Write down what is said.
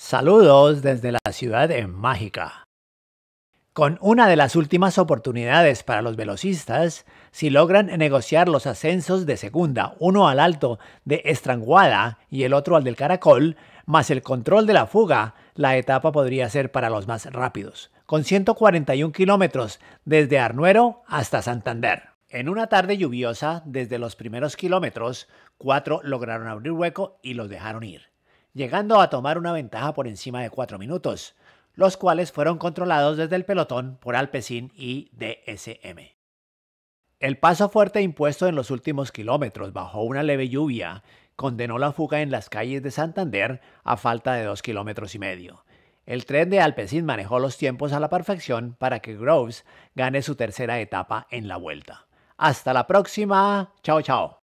Saludos desde la ciudad en mágica. Con una de las últimas oportunidades para los velocistas, si logran negociar los ascensos de segunda, uno al alto de Estranguada y el otro al del Caracol, más el control de la fuga, la etapa podría ser para los más rápidos, con 141 kilómetros desde Arnuero hasta Santander. En una tarde lluviosa, desde los primeros kilómetros, cuatro lograron abrir hueco y los dejaron ir llegando a tomar una ventaja por encima de 4 minutos, los cuales fueron controlados desde el pelotón por Alpecin y DSM. El paso fuerte impuesto en los últimos kilómetros bajo una leve lluvia condenó la fuga en las calles de Santander a falta de 2 kilómetros y medio. El tren de Alpecin manejó los tiempos a la perfección para que Groves gane su tercera etapa en la vuelta. Hasta la próxima. Chao, chao.